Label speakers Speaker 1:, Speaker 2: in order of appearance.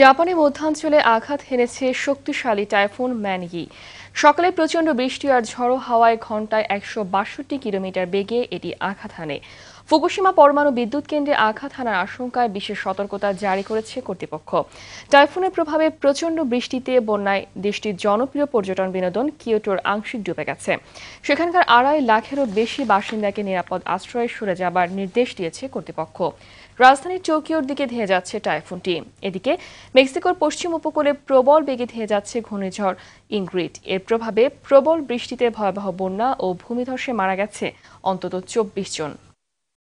Speaker 1: জাপানে মধ্যাঞ্চলে আঘাত হেনেছে শক্তিশালী টাইফুন ম্যানগি সকালে প্রচণ্ড বৃষ্টি আর ঝড়ো হাওয়ায় ঘন্টায় একশো কিলোমিটার বেগে এটি আঘাত হানে ফুকুশিমা পরমাণু বিদ্যুৎ কেন্দ্রে আঘাত হানার আশঙ্কায় বিশেষ সতর্কতা জারি করেছে কর্তৃপক্ষ টাইফুনের প্রভাবে প্রচণ্ড বৃষ্টিতে বন্যায় দেশটির জনপ্রিয় পর্যটন বিনোদন কিয়োটোর আংশিক ডুবে গেছে সেখানকার আড়াই লাখেরও বেশি বাসিন্দাকে নিরাপদ আশ্রয়ে সরে যাবার নির্দেশ দিয়েছে কর্তৃপক্ষ রাজধানীর টোকিওর দিকে ধেয়ে যাচ্ছে টাইফুনটি এদিকে মেক্সিকোর পশ্চিম উপকূলে প্রবল বেগে ধেয়ে যাচ্ছে ঘূর্ণিঝড় ইংগ্রিড এর প্রভাবে প্রবল বৃষ্টিতে ভয়াবহ বন্যা ও ভূমিধসে মারা গেছে অন্তত চব্বিশ জন